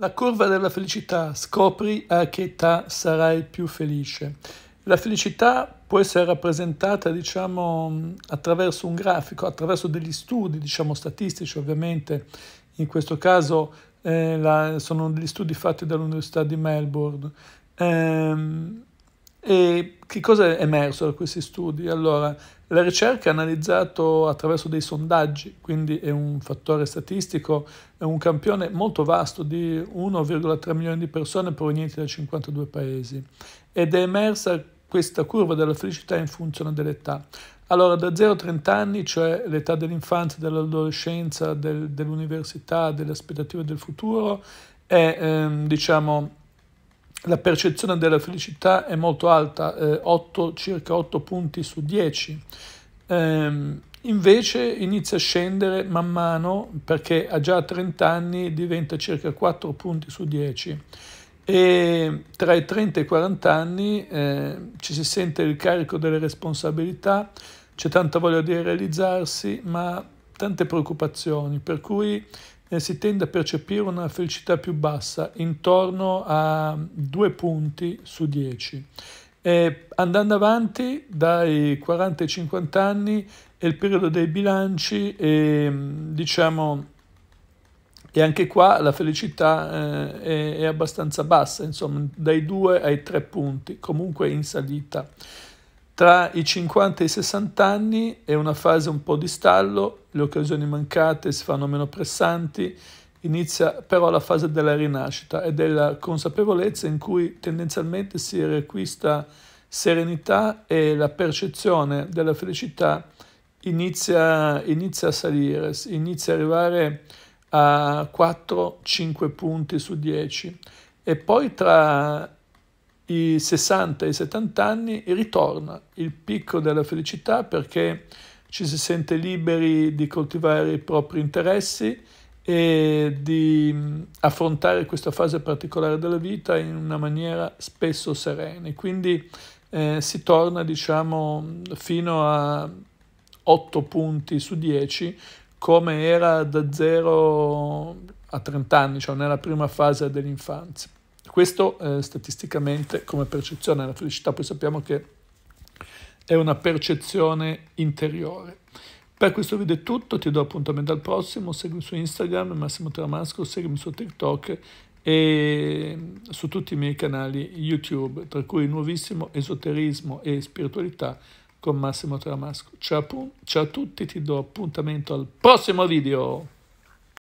La curva della felicità. Scopri a che età sarai più felice. La felicità può essere rappresentata, diciamo, attraverso un grafico, attraverso degli studi, diciamo, statistici ovviamente. In questo caso eh, la, sono degli studi fatti dall'Università di Melbourne. Ehm, e che cosa è emerso da questi studi? Allora, la ricerca ha analizzato attraverso dei sondaggi, quindi è un fattore statistico, è un campione molto vasto di 1,3 milioni di persone provenienti da 52 paesi ed è emersa questa curva della felicità in funzione dell'età. Allora, da 0 a 30 anni, cioè l'età dell'infanzia, dell'adolescenza, del, dell'università, delle aspettative del futuro, è ehm, diciamo la percezione della felicità è molto alta, eh, 8, circa 8 punti su 10. Ehm, invece inizia a scendere man mano perché ha già 30 anni diventa circa 4 punti su 10 e tra i 30 e i 40 anni eh, ci si sente il carico delle responsabilità, c'è tanta voglia di realizzarsi, ma tante preoccupazioni, per cui eh, si tende a percepire una felicità più bassa, intorno a due punti su dieci. E andando avanti dai 40 ai 50 anni è il periodo dei bilanci e mm, diciamo e anche qua la felicità eh, è, è abbastanza bassa, insomma dai 2 ai 3 punti, comunque in salita. Tra i 50 e i 60 anni è una fase un po' di stallo, le occasioni mancate si fanno meno pressanti, inizia però la fase della rinascita e della consapevolezza in cui tendenzialmente si riacquista serenità e la percezione della felicità inizia, inizia a salire, inizia a arrivare a 4-5 punti su 10 e poi tra i 60 e i 70 anni ritorna il picco della felicità perché ci si sente liberi di coltivare i propri interessi e di mm, affrontare questa fase particolare della vita in una maniera spesso serena. Quindi eh, si torna diciamo fino a 8 punti su 10 come era da 0 a 30 anni, cioè nella prima fase dell'infanzia. Questo eh, statisticamente come percezione della felicità, poi sappiamo che è una percezione interiore. Per questo video è tutto, ti do appuntamento al prossimo, seguimi su Instagram, Massimo Tramasco, seguimi su TikTok e mm, su tutti i miei canali YouTube, tra cui il nuovissimo Esoterismo e Spiritualità con Massimo Tramasco. Ciao, ciao a tutti, ti do appuntamento al prossimo video!